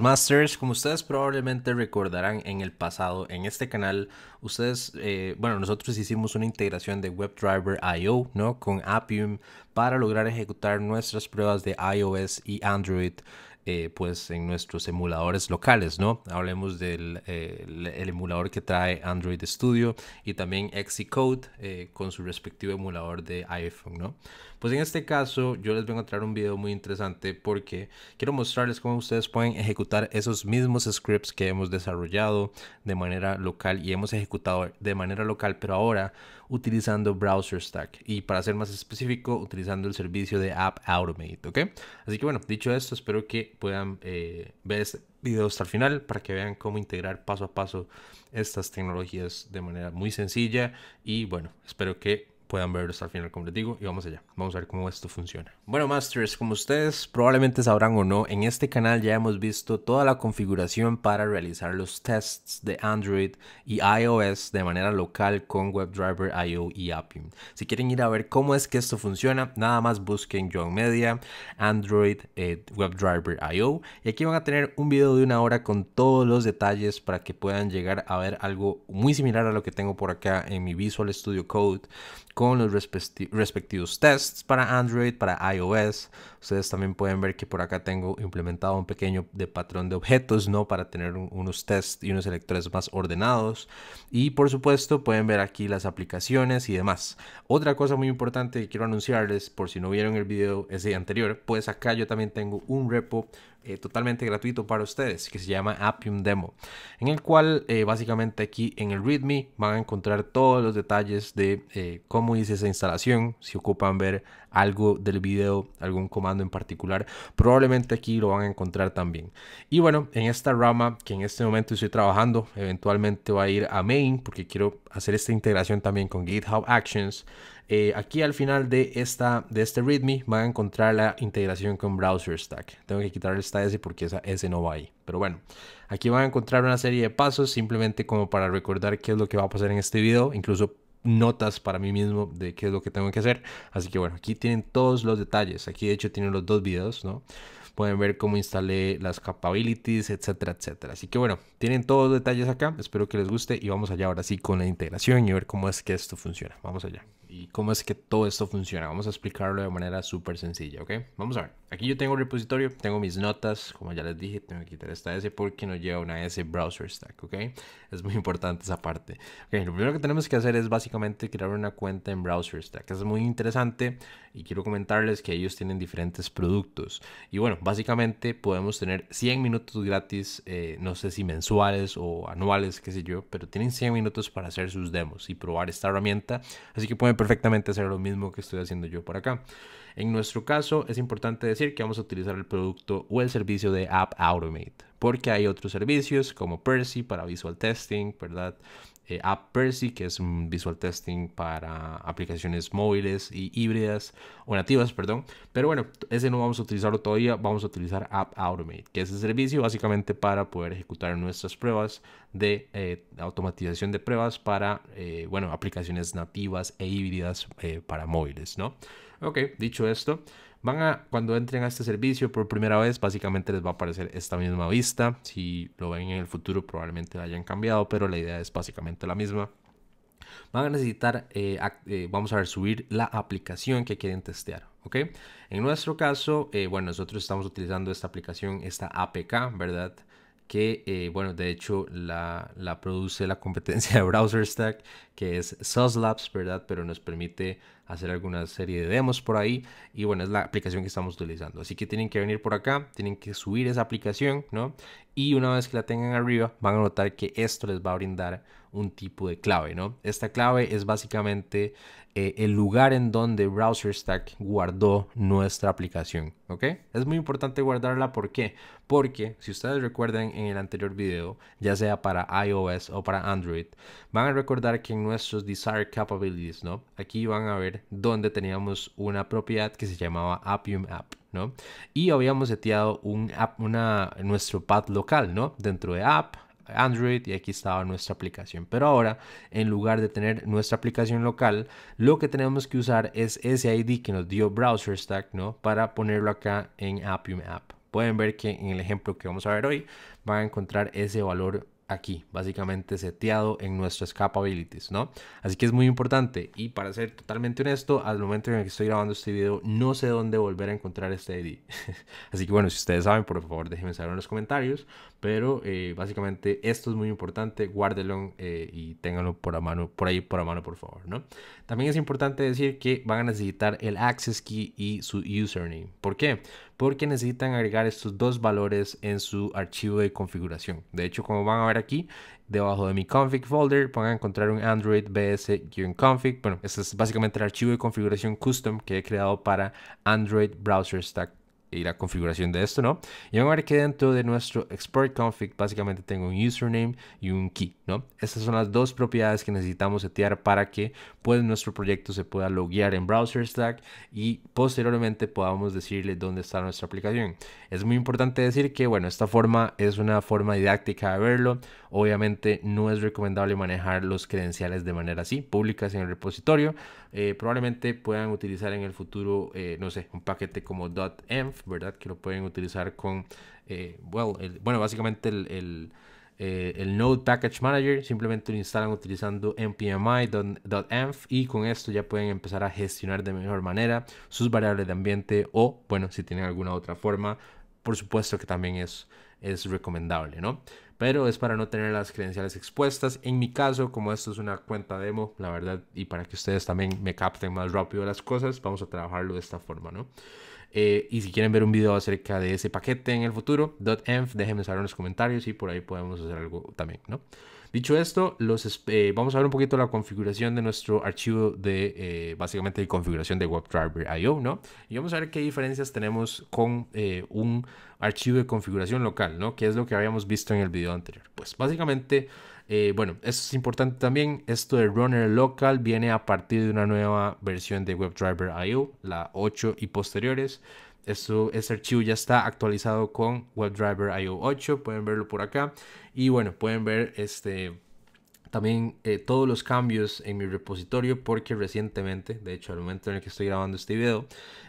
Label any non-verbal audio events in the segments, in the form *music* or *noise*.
Masters, como ustedes probablemente recordarán en el pasado, en este canal, ustedes, eh, bueno, nosotros hicimos una integración de WebDriver IO, ¿no? Con Appium para lograr ejecutar nuestras pruebas de iOS y Android, eh, pues en nuestros emuladores locales, ¿no? Hablemos del eh, emulador que trae Android Studio y también Xcode con su respectivo emulador de iPhone, ¿no? Pues en este caso yo les vengo a traer un video muy interesante porque quiero mostrarles cómo ustedes pueden ejecutar esos mismos scripts que hemos desarrollado de manera local y hemos ejecutado de manera local, pero ahora utilizando Browser Stack y para ser más específico utilizando el servicio de App Automate, Así que bueno, dicho esto, espero que puedan eh, ver este video hasta el final para que vean cómo integrar paso a paso estas tecnologías de manera muy sencilla y bueno, espero que puedan ver hasta el final, como les digo, y vamos allá. Vamos a ver cómo esto funciona. Bueno, Masters, como ustedes probablemente sabrán o no, en este canal ya hemos visto toda la configuración para realizar los tests de Android y iOS de manera local con WebDriver IO y Appium. Si quieren ir a ver cómo es que esto funciona, nada más busquen John Media, Android, WebDriver.io eh, WebDriver IO, y aquí van a tener un video de una hora con todos los detalles para que puedan llegar a ver algo muy similar a lo que tengo por acá en mi Visual Studio Code con los respectivos tests para Android, para iOS. Ustedes también pueden ver que por acá tengo implementado un pequeño de patrón de objetos, ¿no? Para tener unos tests y unos electores más ordenados. Y por supuesto pueden ver aquí las aplicaciones y demás. Otra cosa muy importante que quiero anunciarles, por si no vieron el video ese anterior, pues acá yo también tengo un repo eh, totalmente gratuito para ustedes que se llama Appium Demo, en el cual eh, básicamente aquí en el README van a encontrar todos los detalles de eh, cómo hice esa instalación, si ocupan ver algo del video, algún comando en particular, probablemente aquí lo van a encontrar también. Y bueno, en esta rama que en este momento estoy trabajando, eventualmente va a ir a main porque quiero hacer esta integración también con GitHub Actions. Eh, aquí al final de, este README van a encontrar la integración con Browser Stack. Tengo que quitar esta S porque esa S no va ahí. Pero bueno, aquí van a encontrar una serie de pasos simplemente como para recordar qué es lo que va a pasar en este video. Incluso notas para mí mismo de qué es lo que tengo que hacer. Así que bueno, aquí tienen todos los detalles. Aquí de hecho tienen los dos videos, ¿no? Pueden ver cómo instalé las capabilities, etcétera, etcétera. Así que bueno, tienen todos los detalles acá. Espero que les guste y vamos allá ahora sí con la integración y ver cómo es que esto funciona. Vamos allá y cómo es que todo esto funciona. Vamos a explicarlo de manera súper sencilla, ¿ok? Vamos a ver. Aquí yo tengo el repositorio, tengo mis notas, como ya les dije, tengo que quitar esta S porque no lleva una S browser stack, ¿ok? Es muy importante esa parte. lo primero que tenemos que hacer es básicamente crear una cuenta en browser stack. Es muy interesante y quiero comentarles que ellos tienen diferentes productos. Y bueno, básicamente podemos tener 100 minutos gratis, eh, no sé si mensuales o anuales, qué sé yo, pero tienen 100 minutos para hacer sus demos y probar esta herramienta, así que pueden perfectamente hacer lo mismo que estoy haciendo yo por acá. En nuestro caso es importante decir que vamos a utilizar el producto o el servicio de App Automate porque hay otros servicios como Percy para visual testing, ¿verdad? Eh, app Percy, que es un visual testing para aplicaciones móviles y híbridas o nativas, perdón. Pero bueno, ese no vamos a utilizarlo todavía, vamos a utilizar App Automate, que es el servicio básicamente para poder ejecutar nuestras pruebas de eh, automatización de pruebas para, eh, bueno, aplicaciones nativas e híbridas para móviles, ¿no? Ok, dicho esto, Van a, cuando entren a este servicio por primera vez, básicamente les va a aparecer esta misma vista. Si lo ven en el futuro, probablemente la hayan cambiado, pero la idea es básicamente la misma. Van a necesitar, eh, eh, vamos a ver, subir la aplicación que quieren testear. En nuestro caso, eh, bueno, nosotros estamos utilizando esta aplicación, esta APK, ¿verdad? que, eh, bueno, de hecho la, la, produce la competencia de Browser Stack, que es labs ¿verdad? Pero nos permite hacer alguna serie de demos por ahí. Y bueno, es la aplicación que estamos utilizando. Así que tienen que venir por acá, tienen que subir esa aplicación, ¿no? Y una vez que la tengan arriba, van a notar que esto les va a brindar un tipo de clave, ¿no? Esta clave es básicamente eh, el lugar en donde Stack guardó nuestra aplicación. ¿Ok? Es muy importante guardarla. ¿Por qué? Porque si ustedes recuerdan en el anterior video, ya sea para iOS o para Android, van a recordar que en nuestros Desired Capabilities, ¿no? Aquí van a ver donde teníamos una propiedad que se llamaba Appium App. ¿no? Y habíamos seteado un app, una, nuestro path local, ¿no? Dentro de app, Android y aquí estaba nuestra aplicación. Pero ahora, en lugar de tener nuestra aplicación local, lo que tenemos que usar es ese ID que nos dio Browser Stack, ¿no? Para ponerlo acá en Appium App. Pueden ver que en el ejemplo que vamos a ver hoy van a encontrar ese valor aquí, básicamente seteado en nuestras capabilities, ¿no? Así que es muy importante y para ser totalmente honesto, al momento en el que estoy grabando este video, no sé dónde volver a encontrar este ID. *laughs* Así que bueno, si ustedes saben, por favor, déjenme saber en los comentarios, pero eh, básicamente esto es muy importante, guárdenlo eh, y ténganlo por, la mano, por ahí por la mano, por favor, ¿no? También es importante decir que van a necesitar el access key y su username. ¿Por qué? porque necesitan agregar estos dos valores en su archivo de configuración. De hecho, como van a ver aquí, debajo de mi config folder van a encontrar un Android bs-config. Bueno, este es básicamente el archivo de configuración custom que he creado para Android Browser Stack y la configuración de esto, ¿no? Y vamos a ver que dentro de nuestro export config básicamente tengo un username y un key, ¿no? Estas son las dos propiedades que necesitamos setear para que pues nuestro proyecto se pueda loguear en browser stack y posteriormente podamos decirle dónde está nuestra aplicación. Es muy importante decir que, bueno, esta forma es una forma didáctica de verlo. Obviamente no es recomendable manejar los credenciales de manera así, públicas en el repositorio, eh, probablemente puedan utilizar en el futuro, eh, no sé, un paquete como .env, ¿verdad? Que lo pueden utilizar con, eh, bueno, básicamente el, el, Node Package Manager, simplemente lo instalan utilizando npmi.env y con esto ya pueden empezar a gestionar de mejor manera sus variables de ambiente o, bueno, si tienen alguna otra forma, por supuesto que también es, es recomendable, ¿no? pero es para no tener las credenciales expuestas. En mi caso, como esto es una cuenta demo, la verdad, y para que ustedes también me capten más rápido las cosas, vamos a trabajarlo de esta forma, ¿no? Eh, y si quieren ver un video acerca de ese paquete en el futuro, .env, déjenme saber en los comentarios y por ahí podemos hacer algo también, ¿no? Dicho esto, los, eh, vamos a ver un poquito la configuración de nuestro archivo de, eh, básicamente, de configuración de WebDriver.io, ¿no? Y vamos a ver qué diferencias tenemos con un archivo de configuración local, ¿no? Que es lo que habíamos visto en el video anterior. Pues básicamente... Eh, bueno, esto es importante también. Esto de runner local viene a partir de una nueva versión de WebDriver IO, la 8 y posteriores. Esto, este archivo ya está actualizado con WebDriver IO 8. Pueden verlo por acá. Y bueno, pueden ver este también eh, todos los cambios en mi repositorio porque recientemente, de hecho al momento en el que estoy grabando este video,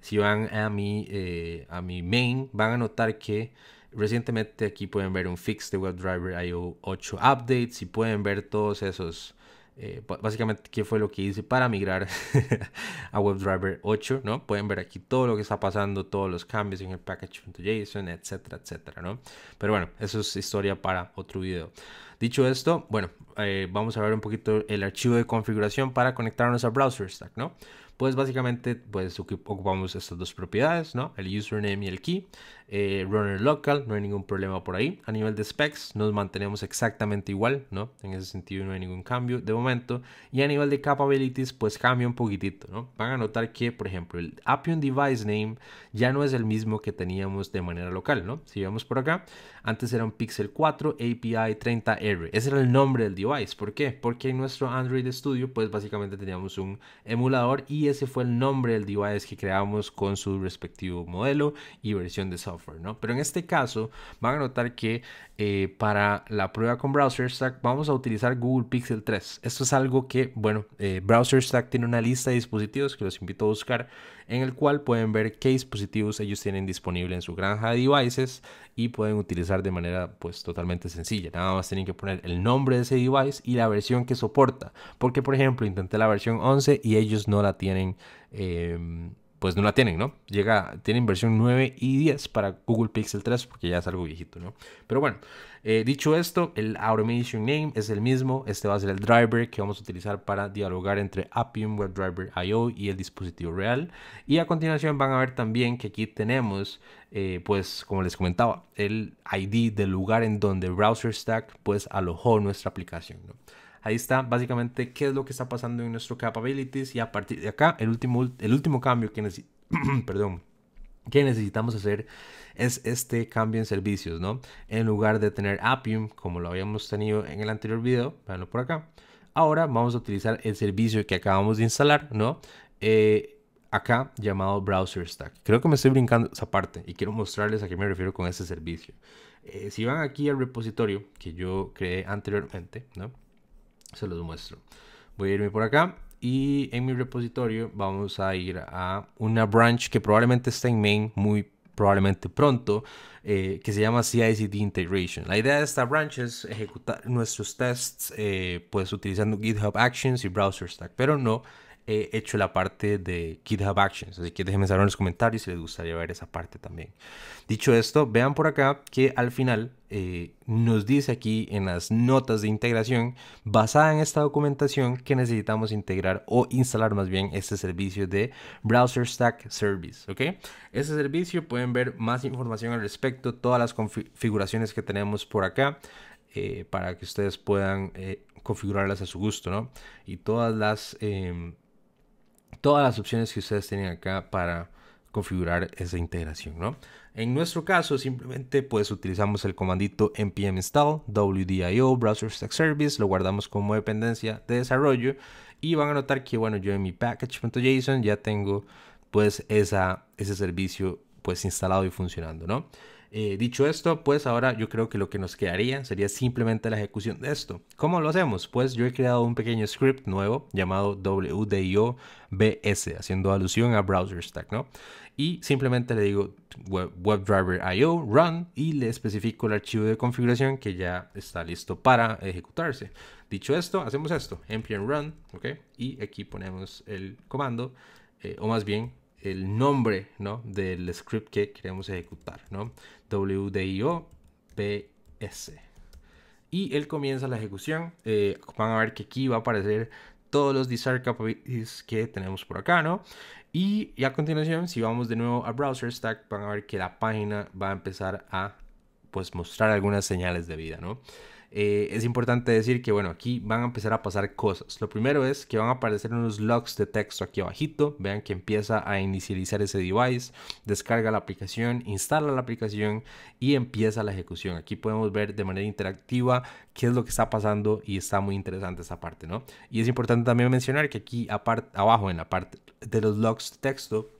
si van a mi, eh, a mi main, van a notar que Recientemente aquí pueden ver un fix de WebDriver IO 8 updates y pueden ver todos esos, eh, básicamente qué fue lo que hice para migrar *laughs* a WebDriver 8, ¿no? Pueden ver aquí todo lo que está pasando, todos los cambios en el package.json, etcétera, etcétera, ¿no? Pero bueno, eso es historia para otro video. Dicho esto, bueno, eh, vamos a ver un poquito el archivo de configuración para conectarnos a BrowserStack ¿no? Pues básicamente, pues ocupamos estas dos propiedades, ¿no? El username y el key. Eh, runner local, no hay ningún problema por ahí. A nivel de specs nos mantenemos exactamente igual, ¿no? En ese sentido no hay ningún cambio de momento. Y a nivel de capabilities pues cambia un poquitito, ¿no? Van a notar que, por ejemplo, el Appian Device Name ya no es el mismo que teníamos de manera local, ¿no? Si vemos por acá, antes era un Pixel 4 API 30R. Ese era el nombre del device. ¿Por qué? Porque en nuestro Android Studio pues básicamente teníamos un emulador y ese fue el nombre del device que creamos con su respectivo modelo y versión de software pero en este caso van a notar que eh, para la prueba con Browser Stack vamos a utilizar Google Pixel 3. Esto es algo que, bueno, eh, Browser Stack tiene una lista de dispositivos que los invito a buscar en el cual pueden ver qué dispositivos ellos tienen disponible en su granja de devices y pueden utilizar de manera pues totalmente sencilla. Nada más tienen que poner el nombre de ese device y la versión que soporta. Porque por ejemplo intenté la versión 11 y ellos no la tienen. Em, pues no la tienen, ¿no? Llega, tienen versión 9 y 10 para Google Pixel 3 porque ya es algo viejito, ¿no? Pero bueno, eh, dicho esto, el Automation Name es el mismo. Este va a ser el driver que vamos a utilizar para dialogar entre Appium WebDriver IO y el dispositivo real. Y a continuación van a ver también que aquí tenemos, eh, pues como les comentaba, el ID del lugar en donde Browser Stack pues alojó nuestra aplicación, ¿no? Ahí está básicamente qué es lo que está pasando en nuestro capabilities y a partir de acá el último, el último cambio que, *clears throat* perdón, que necesitamos hacer es este cambio en servicios, ¿no? En lugar de tener Appium como lo habíamos tenido en el anterior video, véanlo por acá. Ahora vamos a utilizar el servicio que acabamos de instalar, ¿no? Eh, acá llamado Browser Stack. Creo que me estoy brincando esa parte y quiero mostrarles a qué me refiero con ese servicio. Eh, si van aquí al repositorio que yo creé anteriormente, ¿no? se los muestro. Voy a irme por acá y en mi repositorio vamos a ir a una branch que probablemente está en main muy probablemente pronto, eh, que se llama CICD Integration. La idea de esta branch es ejecutar nuestros tests eh, pues utilizando GitHub Actions y Browser Stack, pero no he hecho la parte de GitHub Actions, así que déjenme saber en los comentarios si les gustaría ver esa parte también. Dicho esto, vean por acá que al final eh, nos dice aquí en las notas de integración, basada en esta documentación, que necesitamos integrar o instalar más bien este servicio de Browser Stack Service, ¿ok? Este servicio pueden ver más información al respecto, todas las configuraciones que tenemos por acá. Eh, para que ustedes puedan eh, configurarlas a su gusto, ¿no? Y todas las em, todas las opciones que ustedes tienen acá para configurar esa integración, ¿no? En nuestro caso, simplemente pues utilizamos el comandito npm install wdio browser stack service, lo guardamos como dependencia de desarrollo y van a notar que bueno, yo en mi package.json ya tengo pues esa, ese servicio pues instalado y funcionando, ¿no? Eh, dicho esto, pues ahora yo creo que lo que nos quedaría sería simplemente la ejecución de esto. ¿Cómo lo hacemos? Pues yo he creado un pequeño script nuevo llamado WDIOBS, haciendo alusión a Browser Stack, ¿no? Y simplemente le digo WebDriverIO run y le especifico el archivo de configuración que ya está listo para ejecutarse. Dicho esto, hacemos esto, npm run, ¿ok? Y aquí ponemos el comando, eh, o más bien el nombre ¿no? del script que queremos ejecutar, ¿no? WDIO PS. Y él comienza la ejecución. Eh, van a ver que aquí va a aparecer todos los desired capabilities que tenemos por acá, ¿no? Y, a continuación, si vamos de nuevo a Browser Stack, van a ver que la página va a empezar a pues mostrar algunas señales de vida, ¿no? Eh, es importante decir que, bueno, aquí van a empezar a pasar cosas. Lo primero es que van a aparecer unos logs de texto aquí abajito. Vean que empieza a inicializar ese device, descarga la aplicación, instala la aplicación y empieza la ejecución. Aquí podemos ver de manera interactiva qué es lo que está pasando y está muy interesante esa parte, ¿no? Y es importante también mencionar que aquí abajo en la parte de los logs de texto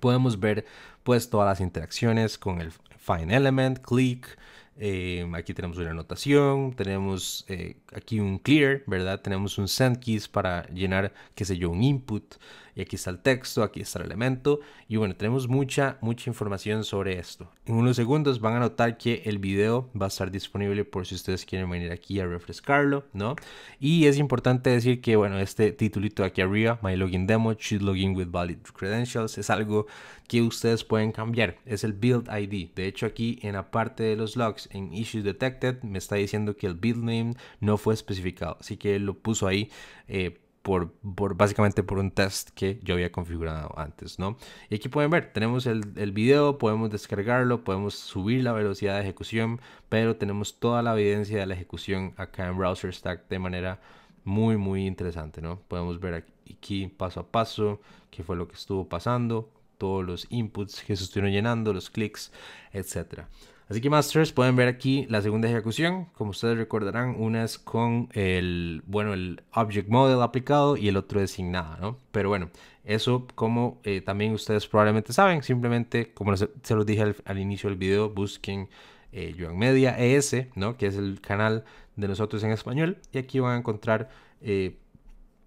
podemos ver pues todas las interacciones con el find element, click, eh, aquí tenemos una anotación, tenemos eh, aquí un clear, ¿verdad? Tenemos un send keys para llenar, qué sé yo, un input y aquí está el texto, aquí está el elemento y bueno, tenemos mucha, mucha información sobre esto. En unos segundos van a notar que el video va a estar disponible por si ustedes quieren venir aquí a refrescarlo, ¿no? Y es importante decir que bueno, este titulito aquí arriba, My Login Demo, Choose Login with Valid Credentials, es algo que ustedes pueden cambiar, es el Build ID. De hecho aquí en la parte de los logs, en Issues Detected, me está diciendo que el build name no fue especificado, así que lo puso ahí eh, por, básicamente por un test que yo había configurado antes, ¿no? Y aquí pueden ver, tenemos el, el, video, podemos descargarlo, podemos subir la velocidad de ejecución, pero tenemos toda la evidencia de la ejecución acá en Browser Stack de manera muy, muy interesante, ¿no? Podemos ver aquí paso a paso qué fue lo que estuvo pasando, todos los inputs que se estuvieron llenando, los clics, etcétera. Así que Masters, pueden ver aquí la segunda ejecución, como ustedes recordarán, una es con el, bueno, el Object Model aplicado y el otro es sin nada, ¿no? Pero bueno, eso como eh, también ustedes probablemente saben, simplemente, como se, los dije al, inicio del video, busquen eh, Joan Media ES, ¿no? Que es el canal de nosotros en español y aquí van a encontrar... Eh,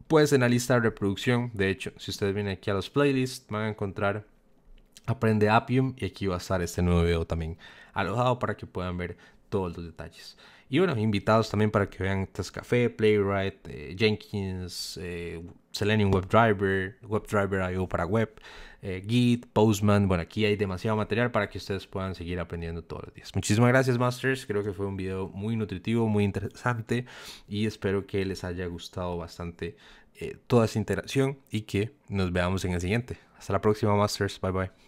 pues en la lista de reproducción, de hecho, si ustedes vienen aquí a los playlists, van a encontrar Aprende Appium y aquí va a estar este nuevo video también alojado para que puedan ver todos los detalles. Y bueno, invitados también para que vean café Playwright, eh, Jenkins, eh, Selenium WebDriver, WebDriver IO para web, eh, Git, Postman. Bueno, aquí hay demasiado material para que ustedes puedan seguir aprendiendo todos los días. Muchísimas gracias, Masters. Creo que fue un video muy nutritivo, muy interesante y espero que les haya gustado bastante toda esa interacción y que nos veamos en el siguiente. Hasta la próxima, Masters. Bye bye.